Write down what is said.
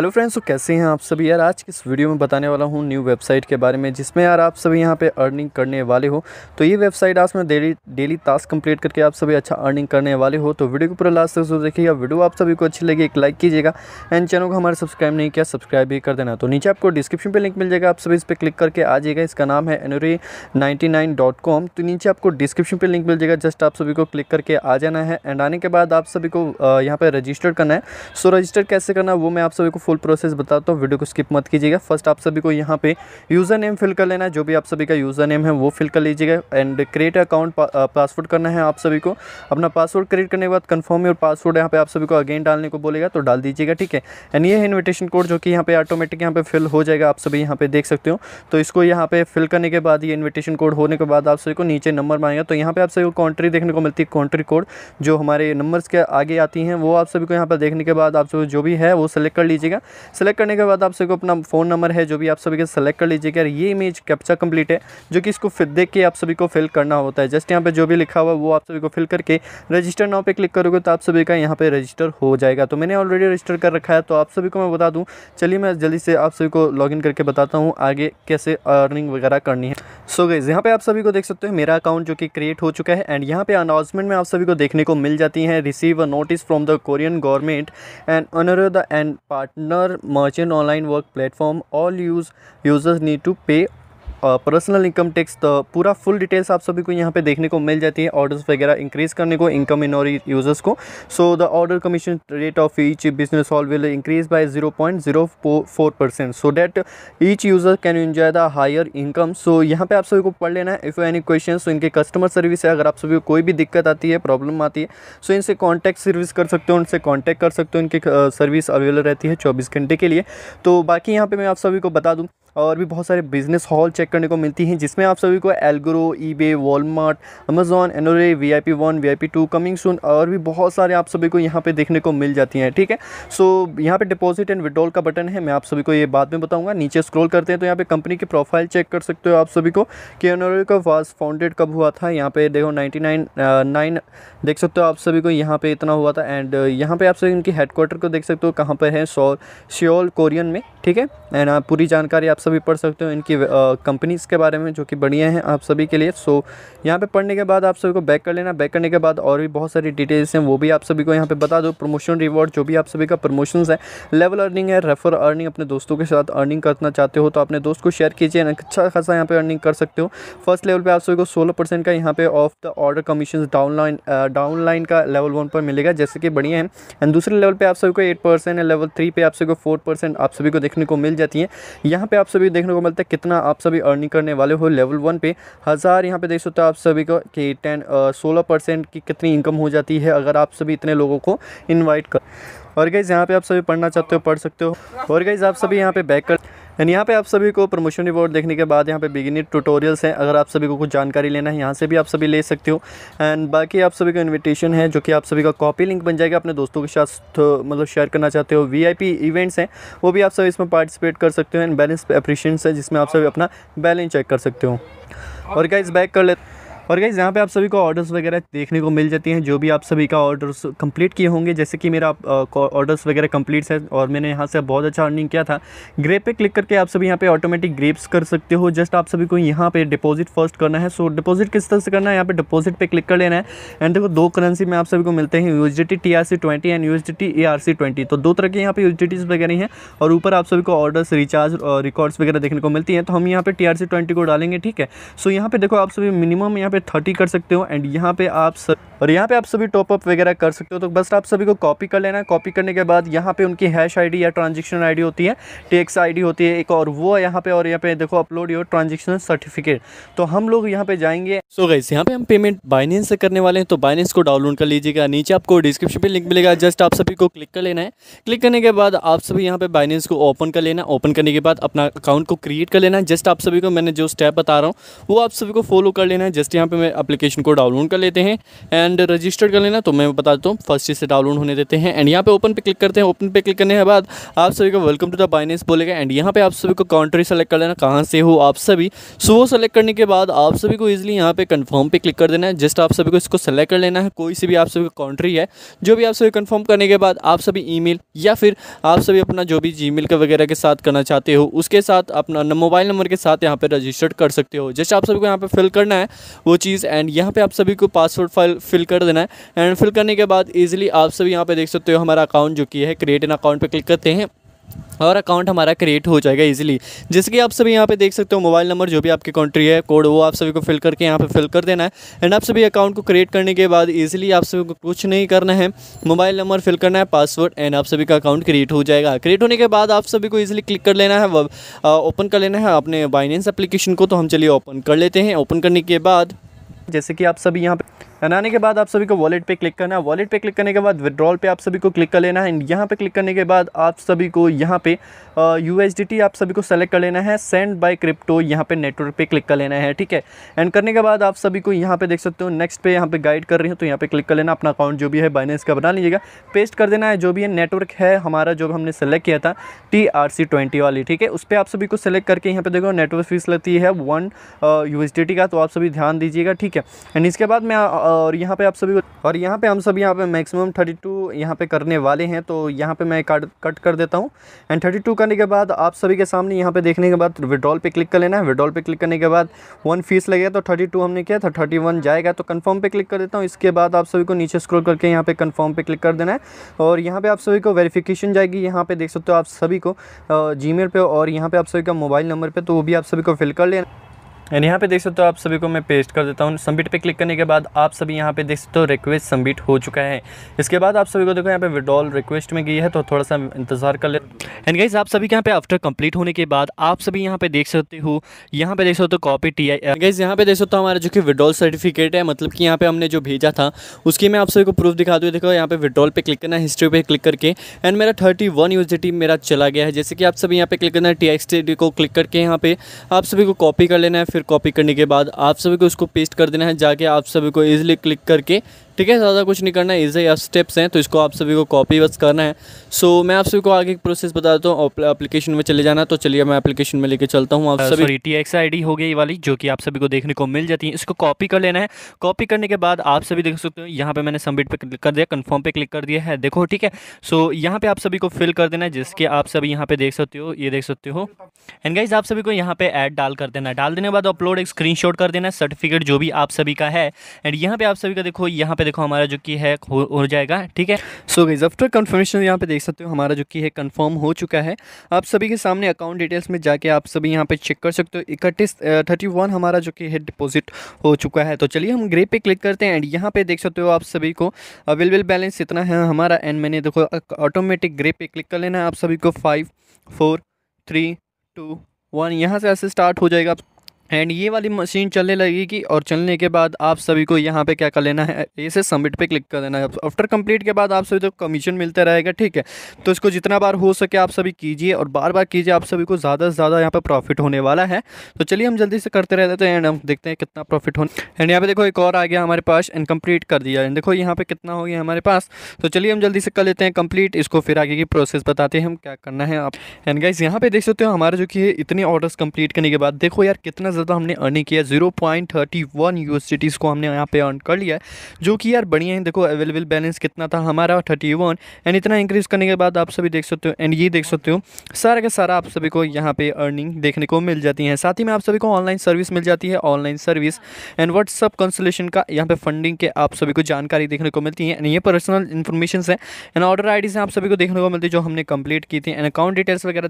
hello friends तो कैसे हैं आप सभी यार आज की इस वीडियो में बताने वाला हूं न्यू वेबसाइट के बारे में जिसमें यार आप सभी यहां पे अर्निंग करने वाले हो तो ये वेबसाइट आज में डेली डेली टास्क कंप्लीट करके आप सभी अच्छा अर्निंग करने वाले हो तो वीडियो को पूरा लास्ट तक जरूर देखिएगा वीडियो आप सभी को अच्छी लगी एक लाइक कीजिएगा एंड चैनल को हमारे सब्सक्राइब नहीं किया सब्सक्राइब भी कर देना तो नीचे आपको डिस्क्रिप्शन पर लिंक मिल जाएगा आप सभी इस पर क्लिक करके आ जाएगा इसका नाम है एनोरी तो नीचे आपको डिस्क्रिप्शन पर लिंक मिल जाएगा जस्ट आप सभी को क्लिक करके आ जाना है एंड आने के बाद आप सभी को यहाँ पर रजिस्टर करना है सो रजिस्टर कैसे करना वो मैं आप सभी को फुल प्रोसेस बताता हूँ वीडियो को स्किप मत कीजिएगा फर्स्ट आप सभी को यहाँ पे यूज़र नेम फिल कर लेना है जो भी आप सभी का यूज़र नेम है वो फिल कर लीजिएगा एंड क्रिएट अकाउंट पासवर्ड करना है आप सभी को अपना पासवर्ड क्रिएट करने के बाद कन्फर्म और पासवर्ड यहाँ पर आप सभी को अगेन डालने को बोलेगा तो डाल दीजिएगा ठीक है एंड ये है इन्विटेशन कोड जो कि यहाँ पर ऑटोमेटिक यहाँ पर फिल हो जाएगा आप सभी यहाँ पे देख सकते हो तो इसको यहाँ पे फिल करने के बाद ये इन्विटेशन कोड होने के बाद आप सभी को नीचे नंबर मांगेगा तो यहाँ पर आप सभी को कॉन्ट्री देखने को मिलती है कॉन्ट्री कोड जो हमारे नंबर्स के आगे आती हैं वो आप सभी को यहाँ पर देखने के बाद आप सभी जो भी है वो सेलेक्ट कर लीजिएगा गया सेलेक्ट करने के बाद आप सभी को अपना फ़ोन नंबर है जो भी आप सभी का सेलेक्ट कर लीजिएगा ये इमेज कैप्चा कंप्लीट है जो कि इसको फिर देख के आप सभी को फिल करना होता है जस्ट यहाँ पर जो भी लिखा हुआ वो आप सभी को फिल करके रजिस्टर नाव पे क्लिक करोगे तो आप सभी का यहाँ पर रजिस्टर हो जाएगा तो मैंने ऑलरेडी रजिस्टर कर रखा है तो आप सभी को मैं बता दूँ चलिए मैं जल्दी से आप सभी को लॉग करके बताता हूँ आगे कैसे अर्निंग वगैरह करनी है सो गई यहाँ पे आप सभी को देख सकते हो मेरा अकाउंट जो कि क्रिएट हो चुका है एंड यहाँ पे अनाउंसमेंट में आप सभी को देखने को मिल जाती है receive a notice from the Korean government and अनर the and partner partner merchant online work platform all use users need to pay personal income tax तो पूरा फुल डिटेल्स आप सभी को यहाँ पे देखने को मिल जाती है ऑर्डर्स वगैरह इंक्रीज़ करने को इनकम इन और यूज़र्स को so the order commission rate of each business all will increase by 0.04 percent so that each user can enjoy the higher income so यहाँ पे आप सभी को पढ़ लेना है इफ़ एनी क्वेश्चन सो इनके कस्टमर सर्विस है अगर आप सभी को कोई भी दिक्कत आती है प्रॉब्लम आती है सो तो so इनसे कॉन्टैक्ट सर्विस कर सकते हो उनसे कॉन्टैक्ट कर सकते हो इनकी सर्विस अवेलेबल रहती है चौबीस घंटे के लिए तो बाकी यहाँ पर मैं आप सभी को बता दूँ और भी बहुत सारे बिजनेस हॉल चेक चेक करने को मिलती हैं जिसमें आप सभी को एलग्रो ईबे वॉलमार्ट अमेजोन एनोरे V I P one V I P two coming soon और भी बहुत सारे आप सभी को यहाँ पे देखने को मिल जाती हैं ठीक है सो so, यहाँ पे डिपॉजिट एंड विड्रॉल का बटन है मैं आप सभी को ये बाद में बताऊँगा नीचे स्क्रोल करते हैं तो यहाँ पर कंपनी की प्रोफाइल चेक कर सकते हो आप सभी को कि एनोरे का वास फाउंडेड कब हुआ था यहाँ पे देखो नाइन्टी नाइन नाइन देख सकते हो आप सभी को यहाँ पर इतना हुआ था एंड यहाँ पर आप सभी इनकी हेडक्वार्टर को देख सकते हो कहाँ पर है सो कोरियन में ठीक है एंड uh, पूरी जानकारी आप सभी पढ़ सकते हो इनकी कंपनीज़ uh, के बारे में जो कि बढ़िया हैं आप सभी के लिए सो so, यहाँ पे पढ़ने के बाद आप सभी को बैक कर लेना बैक करने के बाद और भी बहुत सारी डिटेल्स हैं वो भी आप सभी को यहाँ पे बता दो प्रमोशन रिवॉर्ड जो भी आप सभी का प्रमोशन है लेवल अर्निंग है रेफर अर्निंग अपने दोस्तों के साथ अर्निंग करना चाहते हो तो अपने दोस्त को शेयर कीजिए अच्छा खासा यहाँ पर अर्निंग कर सकते हो फर्स्ट लेवल पर आप सभी को सोलह का यहाँ पे off the order commission downline downline का लेवल वन पर मिलेगा जैसे कि बढ़िया है एंड दूसरे लेवल पर आप सभी को एट परसेंट लेवल थ्री पे आप सभी को फोर आप सभी को देखने को मिल जाती हैं यहाँ पे आप सभी देखने को मिलता है कितना आप सभी अर्निंग करने वाले हो लेवल वन पे हज़ार यहाँ पे देख सकते हो आप सभी को कि टेन सोलह परसेंट की कितनी इनकम हो जाती है अगर आप सभी इतने लोगों को इन्वाइट कर और गाइज़ यहाँ पे आप सभी पढ़ना चाहते हो पढ़ सकते हो और गाइज़ आप सभी यहाँ पे बैक कर एंड यहाँ पे आप सभी को प्रमोशन रिवॉर्ड देखने के बाद यहाँ पे बिगिनिंग ट्यूटोरियल्स हैं अगर आप सभी को कुछ जानकारी लेना है यहाँ से भी आप सभी ले सकते हो एंड बाकी आप सभी को इन्विटेशन है जो कि आप सभी का कॉपी लिंक बन जाएगा अपने दोस्तों के साथ तो मतलब शेयर करना चाहते हो वी इवेंट्स हैं वो भी आप सभी इसमें पार्टिसिपेट कर सकते हो एंड बैलेंस अप्रिशिएंट्स है जिसमें आप सभी अपना बैलेंस चेक कर सकते हो और क्या बैक कर लेते और गाइज़ यहाँ पे आप सभी को ऑर्डर्स वगैरह देखने को मिल जाती हैं जो भी आप सभी का ऑर्डर्स कंप्लीट किए होंगे जैसे कि मेरा ऑर्डर्स वगैरह कंप्लीट है और मैंने यहाँ से बहुत अच्छा अर्निंग किया था ग्रेप पे क्लिक करके आप सभी यहाँ पे ऑटोमेटिक ग्रेप्स कर सकते हो जस्ट आप सभी को यहाँ पे डिपॉजिट फर्स्ट करना है सो डिपॉजिट किस तरह से करना है यहाँ पे डिपॉजिट पे क्लिक कर लेना है एंड देखो दो करेंसी में आप सभी को मिलते हैं R C twenty and USDT C twenty तो दो तरह के यहाँ पे टीज़ वगैरह हैं और ऊपर आप सभी को ऑर्डर्स रिचार्ज रिकॉर्ड्स वगैरह देखने को मिलती हैं तो हम यहाँ पे सी ट्वेंटी को डालेंगे ठीक है सो यहाँ पे देखो आप सभी मिनिमम यहाँ पे पे थर्टी कर सकते हो एंड यहाँ पे आप सर और यहाँ पे आप सभी टॉपअप वगैरह कर सकते हो तो बस आप सभी को कॉपी कर लेना है कॉपी करने के बाद यहाँ पे उनकी हैश आईडी या ट्रांजेक्शन आईडी होती है टेक्स आईडी होती है एक और वो यहाँ पे और यहाँ पे देखो अपलोड योर ट्रांजेक्शन सर्टिफिकेट तो हम लोग यहाँ पे जाएंगे सो so गाइस यहाँ पे हम पेमेंट बाइनेंस से करने वाले हैं तो बाइनेंस को डाउनलोड कर लीजिएगा नीचे आपको डिस्क्रिप्शन पर लिंक मिलेगा जस्ट आप सभी को क्लिक कर लेना है क्लिक करने के बाद आप सभी यहाँ पे बाइनेंस को ओपन कर लेना ओपन करने के बाद अपना अकाउंट को क्रिएट कर लेना जस्ट आप सभी को मैंने जो स्टेप बता रहा हूँ वो आप सभी को फॉलो कर लेना है जस्ट यहाँ पे मैं अपलीकेशन को डाउनलोड कर लेते हैं एंड रजिस्टर कर लेना तो मैं बता देता हूँ फर्स्ट इसे डाउनलोड होने देते हैं एंड यहाँ पे ओपन पे क्लिक करते हैं ओपन पे क्लिक करने के बाद आप सभी को वेलकम टू द बाइनेंस बोलेगा एंड यहाँ पे आप सभी को कंट्री सेलेक्ट कर लेना कहाँ से हो आप सभी सो वो सेलेक्ट करने के बाद आप सभी को ईजिली यहाँ पे कन्फर्म पर क्लिक कर देना है जस्ट आप सभी को इसको सेलेक्ट कर लेना है कोई सी भी आप सभी को कंट्री है जो भी आप सभी कन्फर्म करने के बाद आप सभी ई या फिर आप सभी अपना जो भी जी का वगैरह के साथ करना चाहते हो उसके साथ अपना मोबाइल नंबर के साथ यहाँ पर रजिस्टर्ड कर सकते हो जस्ट आप सभी को यहाँ पर फिल करना है वो चीज़ एंड यहाँ पे आप सभी को पासवर्ड फाइल फिल कर देना है एंड फिल करने के बाद ईजिली आप सभी यहाँ पे देख सकते हो हमारा अकाउंट जो कि है क्रिएट एन अकाउंट पे क्लिक करते हैं और अकाउंट हमारा क्रिएट हो जाएगा इजीली जैसे कि आप सभी यहाँ पे देख सकते हो मोबाइल नंबर जो भी आपकी कंट्री है कोड वो आप सभी को फिल करके यहाँ पे फिल कर देना है एंड आप सभी अकाउंट को क्रिएट करने के बाद इजीली आप सभी को कुछ नहीं करना है मोबाइल नंबर फिल करना है पासवर्ड एंड आप सभी का अकाउंट क्रिएट हो जाएगा क्रिएट होने के बाद आप सभी को ईजिली क्लिक कर लेना है ओपन कर लेना है अपने बाइनेंस अप्लीकेशन को तो हम चलिए ओपन कर लेते हैं ओपन करने के बाद जैसे कि आप सभी यहाँ पर बनाने के बाद आप सभी को वॉलेट पे क्लिक करना है वॉलेट पे क्लिक करने के बाद विड्रॉल पे आप सभी को क्लिक कर लेना है एंड यहाँ पे क्लिक करने के बाद आप सभी को यहाँ पे यू आप सभी को सेलेक्ट कर लेना है सेंड बाय क्रिप्टो यहाँ पे नेटवर्क पे क्लिक कर लेना है ठीक है एंड करने के बाद आप सभी को यहाँ पे देख सकते हो नेक्स्ट पे यहाँ पे गाइड कर रही हूँ तो यहाँ पे क्लिक कर लेना अपना अकाउंट जो भी है बाइनेंस का बना लीजिएगा पेस्ट कर देना है जो भी है नेटवर्क है हमारा जो हमने सेलेक्ट किया था टी आर सी ट्वेंटी वाली ठीक है उस पर आप सभी को सेलेक्ट करके यहाँ पे देखो नेटवर्क फीस लगती है वन यू का तो आप सभी ध्यान दीजिएगा ठीक है एंड इसके बाद मैं और यहाँ पे आप सभी और यहाँ पे हम सभी यहाँ पे मैक्सिमम 32 टू यहाँ पर करने वाले हैं तो यहाँ पे मैं कट कट कर देता हूँ एंड 32 करने के बाद आप सभी के सामने यहाँ पे देखने के बाद विड्रॉल पे क्लिक कर लेना है विड्रॉल पे क्लिक करने के बाद वन फीस लगेगा तो 32 हमने किया था वन जाएगा तो कन्फर्म पर क्लिक कर देता हूँ इसके बाद आप सभी को नीचे स्क्रोल करके यहाँ पर कन्फर्म पर क्लिक कर देना है और यहाँ पर आप सभी को वेरीफिकेशन जाएगी यहाँ पर देख सकते हो आप सभी को जी मेल और यहाँ पर आप सभी का मोबाइल नंबर पर तो वो भी आप सभी को फिल कर लेना एंड यहाँ पे देख सकते हो आप सभी को मैं पेस्ट कर देता हूँ सबमिट पे क्लिक करने के बाद आप सभी यहाँ पे देख सकते हो रिक्वेस्ट सबमिट हो चुका है इसके बाद आप सभी को देखो यहाँ पे विड्रॉल रिक्वेस्ट में गई है तो थोड़ा सा इंतजार कर ले एंड गाइज आप सभी के यहाँ पे आफ्टर कंप्लीट होने के बाद आप सभी यहाँ पे देख सकते हो यहाँ पे देख सकते हो कॉपी टी आई गाइज यहाँ पे देख सकते हो हमारा जो कि विड्रॉल सर्टिफिकेट है मतलब कि यहाँ पे हमने जो भेजा था उसकी मैं आप सभी को प्रूफ दिखा दूँ देखो यहाँ पे विड्रॉल पे क्लिक करना है हिस्ट्री पे क्लिक करके एंड मेरा थर्टी वन यूज मेरा चला गया है जैसे कि आप सभी यहाँ पे क्लिक करना है टी को क्लिक करके यहाँ पे आप सभी को कॉपी कर लेना है फिर फिर कॉपी करने के बाद आप सभी को इसको पेस्ट कर देना है जाके आप सभी को ईजिली क्लिक करके ठीक है ज़्यादा कुछ नहीं करना है इज़े या स्टेप्स हैं तो इसको आप सभी को कॉपी बस करना है सो so, मैं आप सभी को आगे प्रोसेस बता देता हूँ अपलीकेशन में चले जाना तो चलिए मैं अपलीकेशन में लेके चलता हूँ आप uh, सभी टी एक्स आई हो गई वाली जो कि आप सभी को देखने को मिल जाती है इसको कॉपी कर लेना है कॉपी करने के बाद आप सभी देख सकते हो यहाँ पर मैंने सबमिट पर क्लिक कर दिया कन्फर्म पर क्लिक कर दिया है देखो ठीक है सो यहाँ पर आप सभी को फिल कर देना है जिसके आप सभी यहाँ पर देख सकते हो ये देख सकते हो एंड गाइज आप सभी को यहाँ पर ऐड डाल कर देना है डाल देने के बाद अपलोड एक स्क्रीन कर देना है सर्टिफिकेट जो भी आप सभी का है एंड यहाँ पर आप सभी का देखो यहाँ पर देखो हमारा जो कि है हो, हो जाएगा ठीक है सो गई आफ्टर कन्फर्मेशन यहाँ पे देख सकते हो हमारा जो कि है कन्फर्म हो चुका है आप सभी के सामने अकाउंट डिटेल्स में जाके आप सभी यहाँ पे चेक कर सकते हो इकतीस थर्टी वन हमारा जो कि है डिपॉजिट हो चुका है तो चलिए हम ग्रे पे क्लिक करते हैं एंड यहाँ पे देख सकते हो आप सभी को अवेलेबल बैलेंस इतना है हमारा एंड मैंने देखो ऑटोमेटिक ग्रे पे क्लिक कर लेना है आप सभी को five four three two one यहाँ से ऐसे स्टार्ट हो जाएगा एंड ये वाली मशीन चलने लगेगी और चलने के बाद आप सभी को यहाँ पे क्या कर लेना है ए से सबमिट पे क्लिक कर देना है आफ्टर कंप्लीट के बाद आप सभी को तो कमीशन मिलता रहेगा ठीक है तो इसको जितना बार हो सके आप सभी कीजिए और बार बार कीजिए आप सभी को ज़्यादा से ज़्यादा यहाँ पर प्रॉफिट होने वाला है तो चलिए हम जल्दी से करते रहते हैं एंड तो हम देखते हैं कितना प्रॉफिट होने एंड यहाँ पर देखो एक और आ गया हमारे पास एंड कम्प्लीट कर दिया एंड देखो यहाँ पर कितना हो गया हमारे पास तो चलिए हम जल्दी से कर लेते हैं कम्प्लीट इसको फिर आगे की प्रोसेस बताते हैं हम क्या करना है आप एंड गाइज यहाँ पर देख सकते हो हमारे जो कि इतने ऑर्डर्स कम्प्लीट करने के बाद देखो यार कितना ज़्यादा हमने अर्निंग किया zero point thirty one U को हमने यहाँ पे अर्न कर लिया है जो कि यार बढ़िया है देखो अवेलेबल बैलेंस कितना था हमारा थर्टी वन एंड इतना इंक्रीज़ करने के बाद आप सभी देख सकते हो एंड ये देख सकते हो सारा का सारा आप सभी को यहाँ पे अर्निंग देखने को मिल जाती है साथ ही में आप सभी को ऑनलाइन सर्विस मिल जाती है online service and WhatsApp consultation का यहाँ पे फंडिंग के आप सभी को जानकारी देखने को मिलती है एंड ये पर्सनल इन्फॉर्मेशन है एंड ऑर्डर आई डी आप सभी को देखने को मिलती है जो हमने कंप्लीट की थी एंड अकाउंट डिटेल्स वगैरह